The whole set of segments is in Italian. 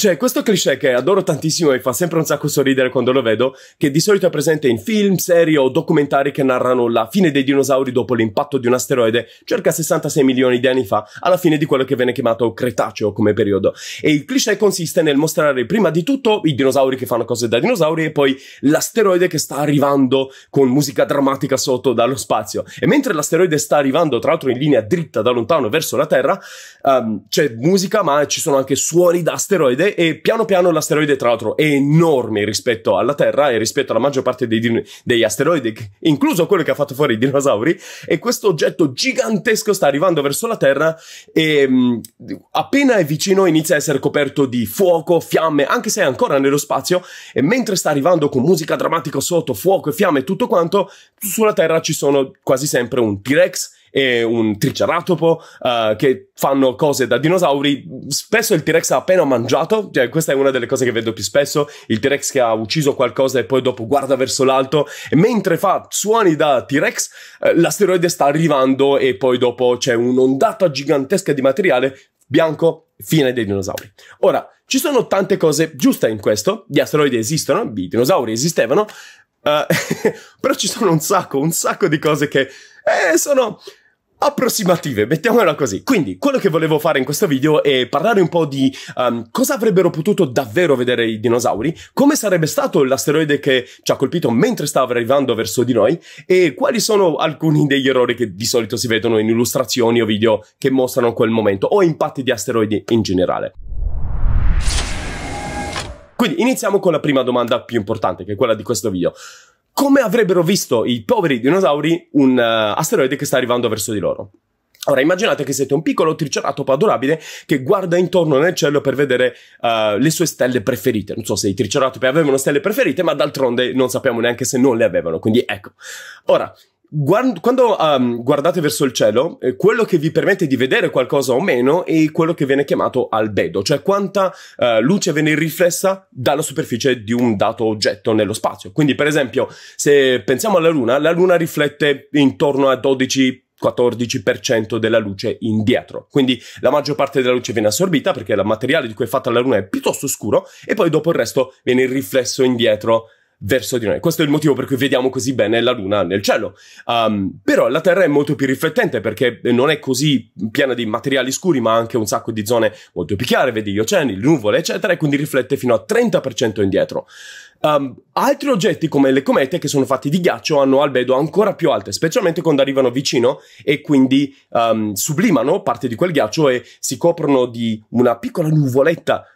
Cioè, questo cliché che adoro tantissimo e fa sempre un sacco sorridere quando lo vedo, che di solito è presente in film, serie o documentari che narrano la fine dei dinosauri dopo l'impatto di un asteroide circa 66 milioni di anni fa, alla fine di quello che viene chiamato Cretaceo come periodo. E il cliché consiste nel mostrare prima di tutto i dinosauri che fanno cose da dinosauri e poi l'asteroide che sta arrivando con musica drammatica sotto dallo spazio. E mentre l'asteroide sta arrivando, tra l'altro in linea dritta da lontano verso la Terra, um, c'è musica ma ci sono anche suoni da asteroide e piano piano l'asteroide tra l'altro è enorme rispetto alla Terra e rispetto alla maggior parte dei, degli asteroidi, incluso quello che ha fatto fuori i dinosauri, e questo oggetto gigantesco sta arrivando verso la Terra e appena è vicino inizia a essere coperto di fuoco, fiamme, anche se è ancora nello spazio e mentre sta arrivando con musica drammatica sotto, fuoco e fiamme e tutto quanto, sulla Terra ci sono quasi sempre un T-Rex e un triceratopo uh, che fanno cose da dinosauri. Spesso il T-Rex ha appena mangiato, cioè questa è una delle cose che vedo più spesso, il T-Rex che ha ucciso qualcosa e poi dopo guarda verso l'alto e mentre fa suoni da T-Rex eh, l'asteroide sta arrivando e poi dopo c'è un'ondata gigantesca di materiale bianco, fine dei dinosauri. Ora, ci sono tante cose giuste in questo, gli asteroidi esistono, i dinosauri esistevano, uh, però ci sono un sacco, un sacco di cose che eh, sono approssimative, mettiamola così. Quindi, quello che volevo fare in questo video è parlare un po' di um, cosa avrebbero potuto davvero vedere i dinosauri, come sarebbe stato l'asteroide che ci ha colpito mentre stava arrivando verso di noi e quali sono alcuni degli errori che di solito si vedono in illustrazioni o video che mostrano quel momento o impatti di asteroidi in generale. Quindi iniziamo con la prima domanda più importante, che è quella di questo video come avrebbero visto i poveri dinosauri un uh, asteroide che sta arrivando verso di loro. Ora immaginate che siete un piccolo triceratopo adorabile che guarda intorno nel cielo per vedere uh, le sue stelle preferite. Non so se i triceratopi avevano stelle preferite, ma d'altronde non sappiamo neanche se non le avevano, quindi ecco. Ora, Guard- quando um, guardate verso il cielo, eh, quello che vi permette di vedere qualcosa o meno è quello che viene chiamato albedo, cioè quanta uh, luce viene riflessa dalla superficie di un dato oggetto nello spazio. Quindi, per esempio, se pensiamo alla Luna, la Luna riflette intorno a 12 14% della luce indietro. Quindi la maggior parte della luce viene assorbita perché il materiale di cui è fatta la Luna è piuttosto scuro e poi dopo il resto viene riflesso indietro verso di noi. Questo è il motivo per cui vediamo così bene la Luna nel cielo. Um, però la Terra è molto più riflettente perché non è così piena di materiali scuri, ma anche un sacco di zone molto più chiare, vedi gli oceani, le nuvole, eccetera, e quindi riflette fino al 30% indietro. Um, altri oggetti come le comete che sono fatti di ghiaccio hanno albedo ancora più alte, specialmente quando arrivano vicino e quindi um, sublimano parte di quel ghiaccio e si coprono di una piccola nuvoletta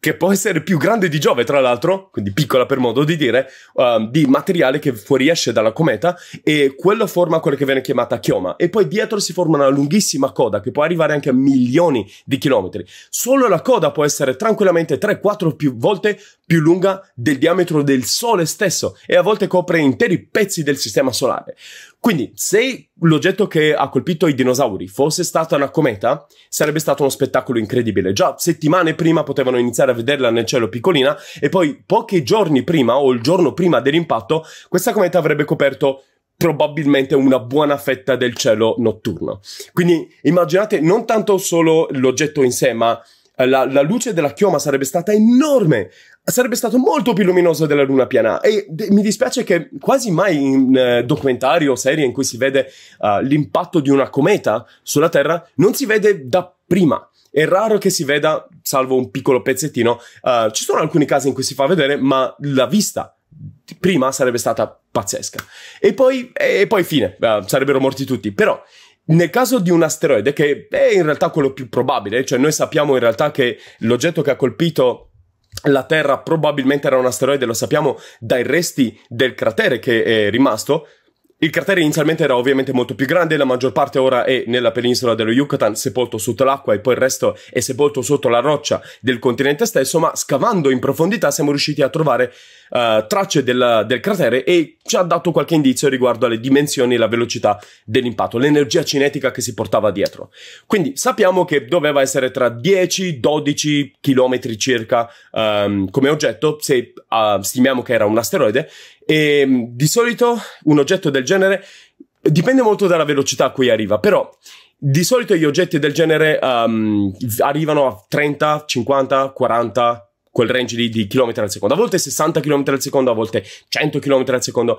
che può essere più grande di Giove, tra l'altro, quindi piccola per modo di dire, uh, di materiale che fuoriesce dalla cometa e quello forma quella che viene chiamata chioma. E poi dietro si forma una lunghissima coda che può arrivare anche a milioni di chilometri. Solo la coda può essere tranquillamente 3-4 più volte più lunga del diametro del Sole stesso e a volte copre interi pezzi del sistema solare. Quindi, se l'oggetto che ha colpito i dinosauri fosse stata una cometa, sarebbe stato uno spettacolo incredibile. Già settimane prima potevano iniziare a vederla nel cielo piccolina e poi pochi giorni prima o il giorno prima dell'impatto, questa cometa avrebbe coperto probabilmente una buona fetta del cielo notturno. Quindi immaginate non tanto solo l'oggetto in sé, ma eh, la, la, luce della chioma sarebbe stata enorme, sarebbe stato molto più luminoso della luna piena. E de, mi dispiace che quasi mai in eh, documentari o serie in cui si vede uh, l'impatto di una cometa sulla Terra non si vede da prima. È raro che si veda, salvo un piccolo pezzettino, uh, ci sono alcuni casi in cui si fa vedere, ma la vista prima sarebbe stata pazzesca. E poi, e poi fine, uh, sarebbero morti tutti. Però nel caso di un asteroide, che è in realtà quello più probabile, cioè noi sappiamo in realtà che l'oggetto che ha colpito la Terra probabilmente era un asteroide, lo sappiamo dai resti del cratere che è rimasto, il cratere inizialmente era ovviamente molto più grande, la maggior parte ora è nella penisola dello Yucatan, sepolto sotto l'acqua e poi il resto è sepolto sotto la roccia del continente stesso, ma scavando in profondità siamo riusciti a trovare uh, tracce del, del, cratere e ci ha dato qualche indizio riguardo alle dimensioni e la velocità dell'impatto, l'energia cinetica che si portava dietro. Quindi sappiamo che doveva essere tra 10-12 km circa um, come oggetto, se uh, stimiamo che era un asteroide, e ehm, di solito un oggetto del genere dipende molto dalla velocità a cui arriva, però di solito gli oggetti del genere um, arrivano a 30, 50, 40 quel range di, di chilometri al secondo, a volte 60 km al secondo, a volte 100 km al secondo.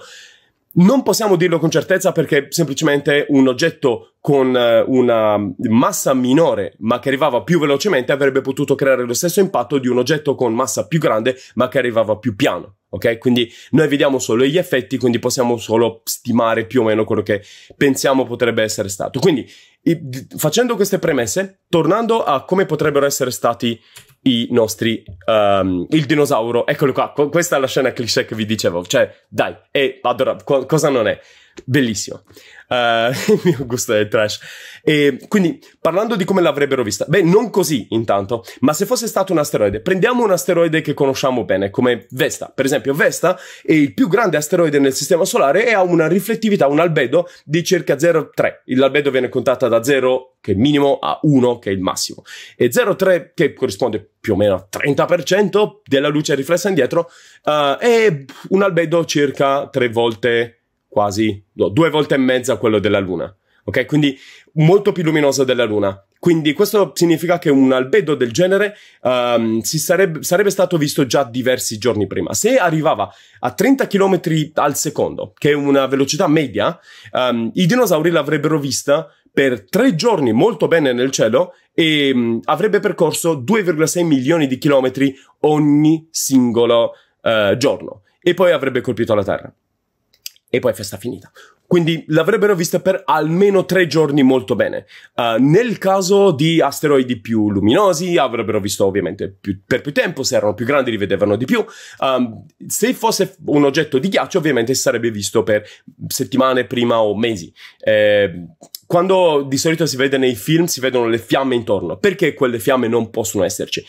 Non possiamo dirlo con certezza perché semplicemente un oggetto con eh, una massa minore ma che arrivava più velocemente avrebbe potuto creare lo stesso impatto di un oggetto con massa più grande ma che arrivava più piano. Ok? Quindi noi vediamo solo gli effetti, quindi possiamo solo stimare più o meno quello che pensiamo potrebbe essere stato. Quindi facendo queste premesse, tornando a come potrebbero essere stati i nostri. Um, il dinosauro, eccolo qua. Questa è la scena cliché che vi dicevo. Cioè, dai, e allora, co- cosa non è? bellissimo. Uh, il mio gusto è trash. E quindi parlando di come l'avrebbero vista, beh, non così intanto, ma se fosse stato un asteroide, prendiamo un asteroide che conosciamo bene, come Vesta. Per esempio, Vesta è il più grande asteroide nel sistema solare e ha una riflettività, un albedo di circa 0,3. L'albedo viene contata da 0, che è il minimo, a 1, che è il massimo. E 0,3, che corrisponde più o meno al 30% della luce riflessa indietro, uh, è un albedo circa 3 volte quasi no, due volte e mezza quello della Luna. Ok, quindi molto più luminosa della Luna. Quindi questo significa che un albedo del genere um, ehm, sarebbe, sarebbe, stato visto già diversi giorni prima. Se arrivava a 30 km al secondo, che è una velocità media, um, i dinosauri l'avrebbero vista per tre giorni molto bene nel cielo e um, avrebbe percorso 2,6 milioni di chilometri ogni singolo uh, giorno e poi avrebbe colpito la Terra e poi festa finita. Quindi l'avrebbero vista per almeno tre giorni molto bene. Uh, nel caso di asteroidi più luminosi, avrebbero visto ovviamente più, per più tempo, se erano più grandi li vedevano di più. Um, se fosse un oggetto di ghiaccio, ovviamente sarebbe visto per settimane prima o mesi. Eh, quando di solito si vede nei film si vedono le fiamme intorno, perché quelle fiamme non possono esserci?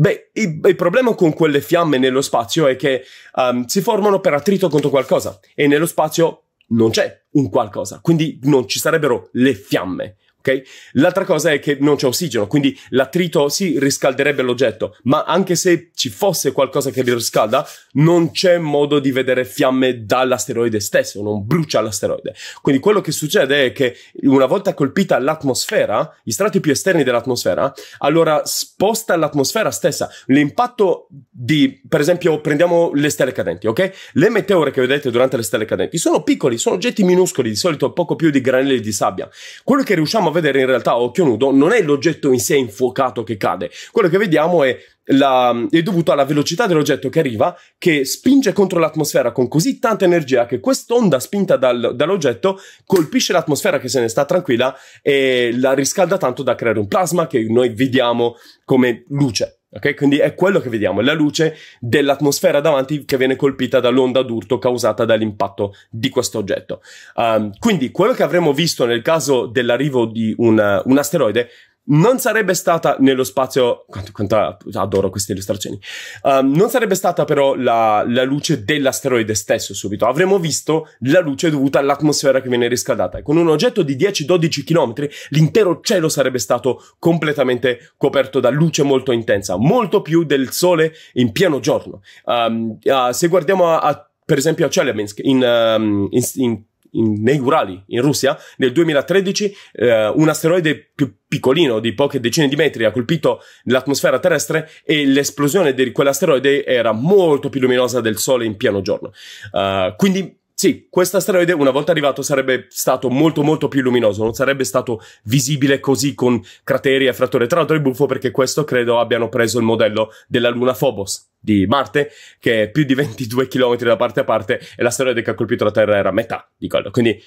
Beh, il, il, problema con quelle fiamme nello spazio è che um, si formano per attrito contro qualcosa e nello spazio non c'è un qualcosa, quindi non ci sarebbero le fiamme ok? L'altra cosa è che non c'è ossigeno, quindi l'attrito sì riscalderebbe l'oggetto, ma anche se ci fosse qualcosa che vi riscalda, non c'è modo di vedere fiamme dall'asteroide stesso, non brucia l'asteroide. Quindi quello che succede è che una volta colpita l'atmosfera, gli strati più esterni dell'atmosfera, allora sposta l'atmosfera stessa. L'impatto di, per esempio, prendiamo le stelle cadenti, ok? Le meteore che vedete durante le stelle cadenti sono piccoli, sono oggetti minuscoli, di solito poco più di granelli di sabbia. Quello che riusciamo a vedere vedere in realtà a occhio nudo non è l'oggetto in sé infuocato che cade, quello che vediamo è, la, è dovuto alla velocità dell'oggetto che arriva, che spinge contro l'atmosfera con così tanta energia che quest'onda spinta dal, dall'oggetto colpisce l'atmosfera che se ne sta tranquilla e la riscalda tanto da creare un plasma che noi vediamo come luce. Ok, quindi è quello che vediamo, è la luce dell'atmosfera davanti che viene colpita dall'onda d'urto causata dall'impatto di questo oggetto. Um, quindi quello che avremmo visto nel caso dell'arrivo di un, un asteroide non sarebbe stata nello spazio. Quanto, quanto adoro queste illustrazioni. Um, non sarebbe stata però la, la, luce dell'asteroide stesso subito. Avremmo visto la luce dovuta all'atmosfera che viene riscaldata. E con un oggetto di 10-12 km l'intero cielo sarebbe stato completamente coperto da luce molto intensa, molto più del sole in pieno giorno. Um, uh, se guardiamo a, a, per esempio a Chelyabinsk in, um, in, in nei inaugurali in Russia nel 2013 eh, un asteroide più piccolino di poche decine di metri ha colpito l'atmosfera terrestre e l'esplosione di quell'asteroide era molto più luminosa del Sole in pieno giorno. Uh, quindi sì, questo asteroide una volta arrivato sarebbe stato molto molto più luminoso, non sarebbe stato visibile così con crateri e fratture. Tra l'altro è buffo perché questo credo abbiano preso il modello della luna Phobos, di Marte, che è più di 22 km da parte a parte, e la asteroide che ha colpito la Terra era metà di quello. Quindi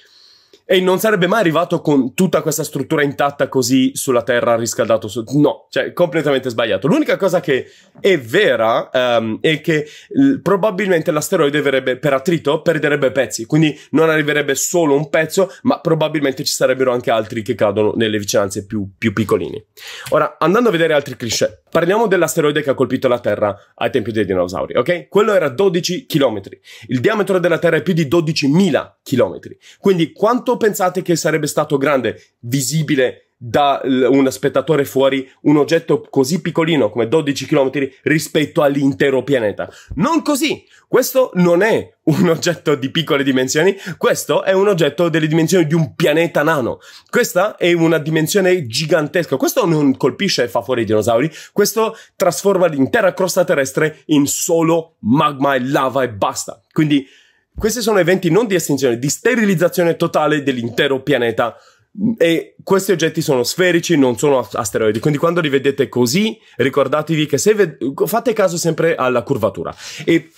e non sarebbe mai arrivato con tutta questa struttura intatta così sulla terra riscaldato. Su... No, cioè completamente sbagliato. L'unica cosa che è vera um, è che l- probabilmente l'asteroide verrebbe per attrito perderebbe pezzi, quindi non arriverebbe solo un pezzo, ma probabilmente ci sarebbero anche altri che cadono nelle vicinanze più, più piccolini. Ora, andando a vedere altri cliché, parliamo dell'asteroide che ha colpito la Terra ai tempi dei dinosauri, ok? Quello era 12 km. Il diametro della Terra è più di 12.000 km. Quindi quanto quanto pensate che sarebbe stato grande, visibile da un spettatore fuori un oggetto così piccolino come 12 km rispetto all'intero pianeta. Non così! Questo non è un oggetto di piccole dimensioni, questo è un oggetto delle dimensioni di un pianeta nano. Questa è una dimensione gigantesca. Questo non colpisce e fa fuori i dinosauri, questo trasforma l'intera crosta terrestre in solo magma e lava e basta. Quindi questi sono eventi non di estinzione, di sterilizzazione totale dell'intero pianeta. E questi oggetti sono sferici, non sono asteroidi. Quindi quando li vedete così, ricordatevi che se ved- fate caso sempre alla curvatura. E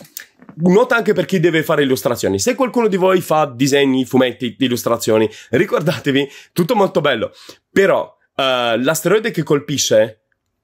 nota anche per chi deve fare illustrazioni. Se qualcuno di voi fa disegni, fumetti, illustrazioni, ricordatevi, tutto molto bello. Però uh, l'asteroide che colpisce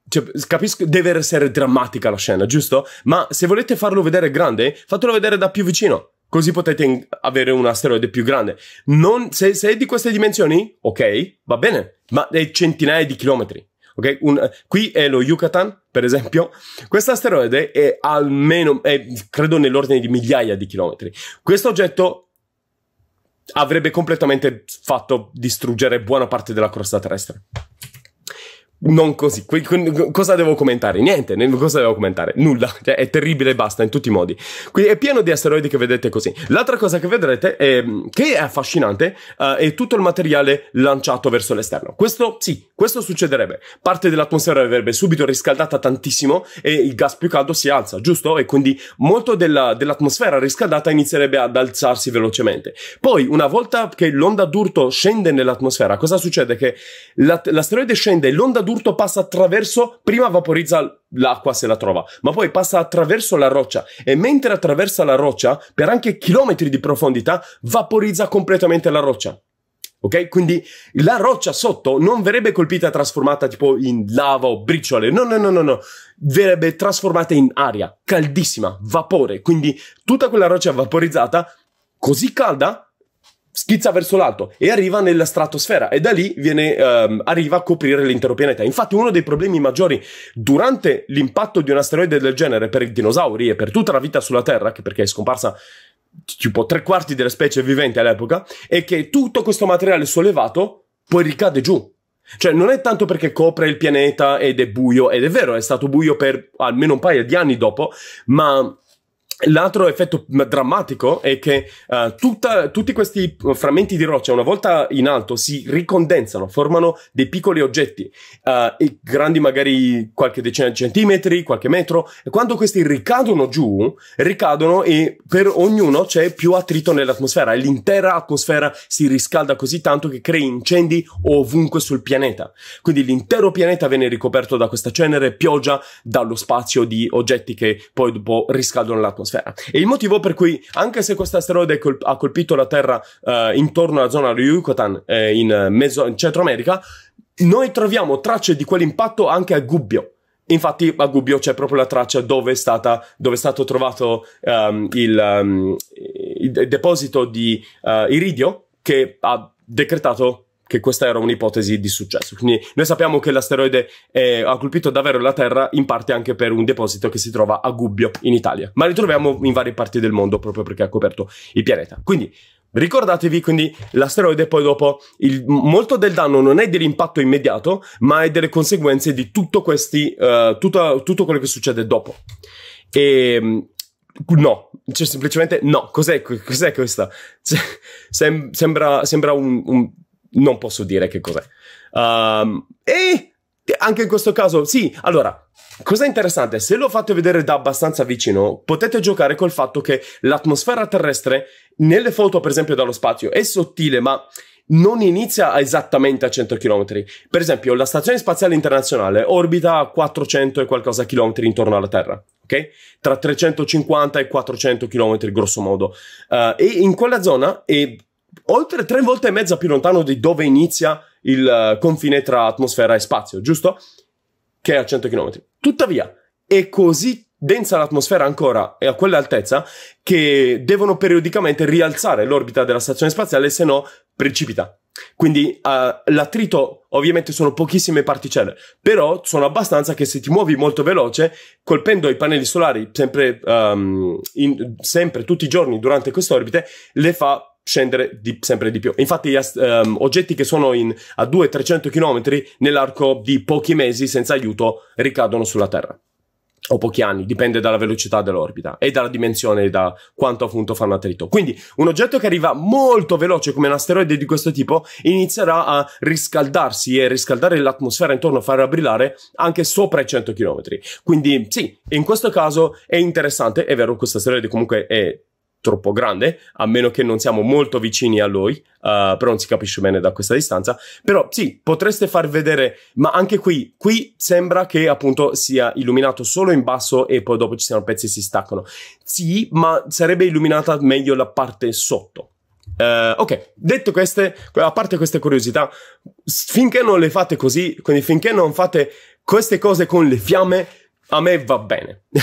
cioè, capisco, deve essere drammatica la scena, giusto? Ma se volete farlo vedere grande, fatelo vedere da più vicino. Così potete avere un asteroide più grande. Non, se, se, è di queste dimensioni, ok, va bene, ma è centinaia di chilometri. Okay? Un, qui è lo Yucatan, per esempio. Questo asteroide è almeno, è, credo, nell'ordine di migliaia di chilometri. Questo oggetto avrebbe completamente fatto distruggere buona parte della crosta terrestre non così. Que- que- cosa devo commentare? Niente, ne- cosa devo commentare? Nulla. Cioè, è terribile e basta in tutti i modi. Quindi è pieno di asteroidi che vedete così. L'altra cosa che vedrete, è, che è affascinante, uh, è tutto il materiale lanciato verso l'esterno. Questo sì, questo succederebbe. Parte dell'atmosfera verrebbe subito riscaldata tantissimo e il gas più caldo si alza, giusto? E quindi molto della- dell'atmosfera riscaldata inizierebbe ad alzarsi velocemente. Poi, una volta che l'onda d'urto scende nell'atmosfera, cosa succede? Che la- l'asteroide scende e l'onda d'urto d'urto passa attraverso, prima vaporizza l'acqua se la trova, ma poi passa attraverso la roccia e mentre attraversa la roccia, per anche chilometri di profondità, vaporizza completamente la roccia. Ok? Quindi la roccia sotto non verrebbe colpita trasformata tipo in lava o briciole. No, no, no, no, no. Verrebbe trasformata in aria caldissima, vapore. Quindi tutta quella roccia vaporizzata, così calda, schizza verso l'alto e arriva nella stratosfera e da lì viene, ehm, arriva a coprire l'intero pianeta. Infatti uno dei problemi maggiori durante l'impatto di un asteroide del genere per i dinosauri e per tutta la vita sulla Terra, che perché è scomparsa tipo tre quarti delle specie viventi all'epoca, è che tutto questo materiale sollevato poi ricade giù. Cioè, non è tanto perché copre il pianeta ed è buio, ed è vero, è stato buio per almeno un paio di anni dopo, ma L'altro effetto drammatico è che uh, tutta, tutti questi frammenti di roccia, una volta in alto, si ricondensano, formano dei piccoli oggetti, uh, grandi magari qualche decina di centimetri, qualche metro, e quando questi ricadono giù, ricadono e per ognuno c'è più attrito nell'atmosfera e l'intera atmosfera si riscalda così tanto che crea incendi ovunque sul pianeta. Quindi l'intero pianeta viene ricoperto da questa cenere, pioggia, dallo spazio di oggetti che poi dopo riscaldano l'atmosfera dell'atmosfera. E il motivo per cui, anche se questo asteroide col- ha colpito la Terra eh, intorno alla zona di Yucatan, eh, in, eh, Meso- in Centro America, noi troviamo tracce di quell'impatto anche a Gubbio. Infatti a Gubbio c'è proprio la traccia dove è, stata, dove è stato trovato um, il, um, il, deposito di uh, iridio che ha decretato che questa era un'ipotesi di successo. Quindi noi sappiamo che l'asteroide eh, ha colpito davvero la Terra in parte anche per un deposito che si trova a Gubbio in Italia, ma li troviamo in varie parti del mondo proprio perché ha coperto il pianeta. Quindi Ricordatevi quindi l'asteroide poi dopo il, molto del danno non è dell'impatto immediato ma è delle conseguenze di tutto, questi, uh, eh, tutto, tutto quello che succede dopo. E mm, no, cioè semplicemente no, cos'è, cos'è questa? Sem- sembra, sembra un, un non posso dire che cos'è. Um, e anche in questo caso, sì, allora, cosa interessante, se lo fate vedere da abbastanza vicino, potete giocare col fatto che l'atmosfera terrestre, nelle foto per esempio dallo spazio, è sottile, ma non inizia esattamente a 100 km. Per esempio, la Stazione Spaziale Internazionale orbita a 400 e qualcosa chilometri intorno alla Terra, ok? Tra 350 e 400 km, grosso modo. Uh, e in quella zona, e oltre tre volte e mezza più lontano di dove inizia il eh, confine tra atmosfera e spazio, giusto? Che è a 100 km. Tuttavia, è così densa l'atmosfera ancora e a quell'altezza che devono periodicamente rialzare l'orbita della stazione spaziale, se no precipita. Quindi uh, l'attrito ovviamente sono pochissime particelle, però sono abbastanza che se ti muovi molto veloce, colpendo i pannelli solari sempre, um, in, sempre tutti i giorni durante queste orbite, le fa scendere di, sempre di più. Infatti, um, oggetti che sono in, a 200-300 km nell'arco di pochi mesi senza aiuto ricadono sulla Terra. O pochi anni, dipende dalla velocità dell'orbita e dalla dimensione e da quanto appunto fanno attrito. Quindi un oggetto che arriva molto veloce come un asteroide di questo tipo inizierà a riscaldarsi e riscaldare l'atmosfera intorno a farla brillare anche sopra i 100 km. Quindi sì, in questo caso è interessante, è vero questo asteroide comunque è troppo grande, a meno che non siamo molto vicini a lui, uh, però non si capisce bene da questa distanza. Però sì, potreste far vedere, ma anche qui, qui sembra che appunto sia illuminato solo in basso e poi dopo ci siano pezzi che si staccano. Sì, ma sarebbe illuminata meglio la parte sotto. Uh, ok, detto queste, a parte queste curiosità, finché non le fate così, quindi finché non fate queste cose con le fiamme, a me va bene.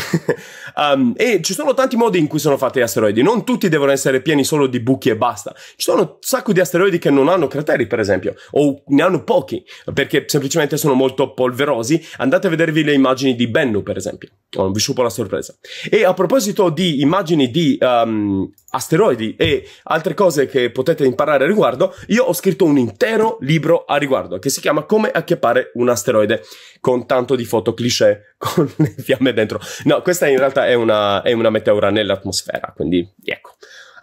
um, e ci sono tanti modi in cui sono fatti gli asteroidi, non tutti devono essere pieni solo di buchi e basta. Ci sono un sacco di asteroidi che non hanno crateri, per esempio, o ne hanno pochi, perché semplicemente sono molto polverosi. Andate a vedervi le immagini di Bennu, per esempio. Oh, non vi sciupo la sorpresa. E a proposito di immagini di... Um, asteroidi e altre cose che potete imparare a riguardo, io ho scritto un intero libro a riguardo che si chiama Come acchiappare un asteroide con tanto di foto cliché con le fiamme dentro. No, questa in realtà è una, è una meteora nell'atmosfera, quindi ecco.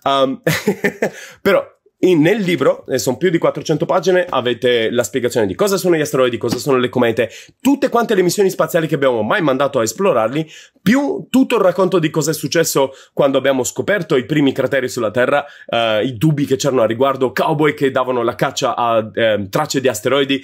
Um, però in, nel libro, eh, sono più di 400 pagine, avete la spiegazione di cosa sono gli asteroidi, cosa sono le comete, tutte quante le missioni spaziali che abbiamo mai mandato a esplorarli, più tutto il racconto di cosa è successo quando abbiamo scoperto i primi crateri sulla Terra, eh, i dubbi che c'erano a riguardo, cowboy che davano la caccia a eh, tracce di asteroidi,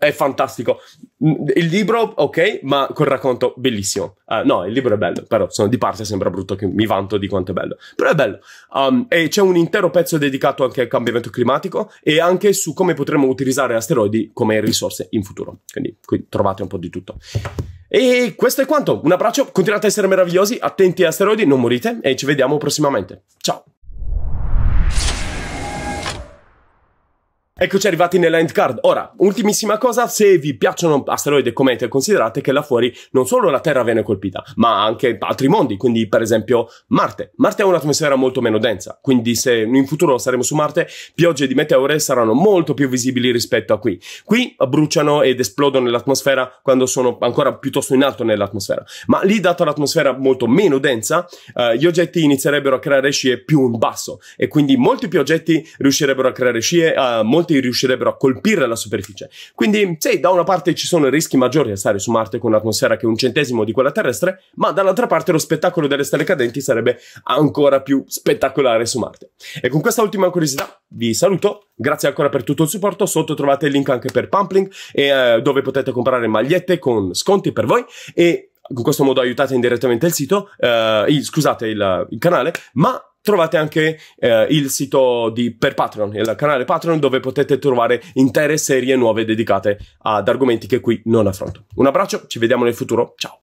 è fantastico. Mm, il libro, ok, ma col racconto, bellissimo. Uh, no, il libro è bello, però sono di parte sembra brutto che mi vanto di quanto è bello. Però è bello. Um, e c'è un intero pezzo dedicato anche al cambiamento climatico e anche su come potremmo utilizzare asteroidi come risorse in futuro. Quindi qui trovate un po' di tutto. E questo è quanto. Un abbraccio, continuate a essere meravigliosi, attenti agli asteroidi, non morite e ci vediamo prossimamente. Ciao! Eccoci arrivati nella end card. Ora, ultimissima cosa, se vi piacciono asteroidi e comete, considerate che là fuori non solo la Terra viene colpita, ma anche altri mondi, quindi per esempio Marte. Marte ha un'atmosfera molto meno densa, quindi se in futuro saremo su Marte, piogge di meteore saranno molto più visibili rispetto a qui. Qui bruciano ed esplodono nell'atmosfera quando sono ancora piuttosto in alto nell'atmosfera, ma lì, data l'atmosfera molto meno densa, eh, gli oggetti inizierebbero a creare scie più in basso e quindi molti più oggetti riuscirebbero a creare scie, eh, molti forti riuscirebbero a colpire la superficie. Quindi, sì, da una parte ci sono rischi maggiori a stare su Marte con un'atmosfera che è un centesimo di quella terrestre, ma dall'altra parte lo spettacolo delle stelle cadenti sarebbe ancora più spettacolare su Marte. E con questa ultima curiosità vi saluto. Grazie ancora per tutto il supporto. Sotto trovate il link anche per Pumpling, e, eh, dove potete comprare magliette con sconti per voi. E in questo modo aiutate indirettamente il sito, eh, scusate, il, il canale. Ma trovate anche eh, il sito di, per Patreon, il canale Patreon dove potete trovare intere serie nuove dedicate ad argomenti che qui non affronto. Un abbraccio, ci vediamo nel futuro, ciao!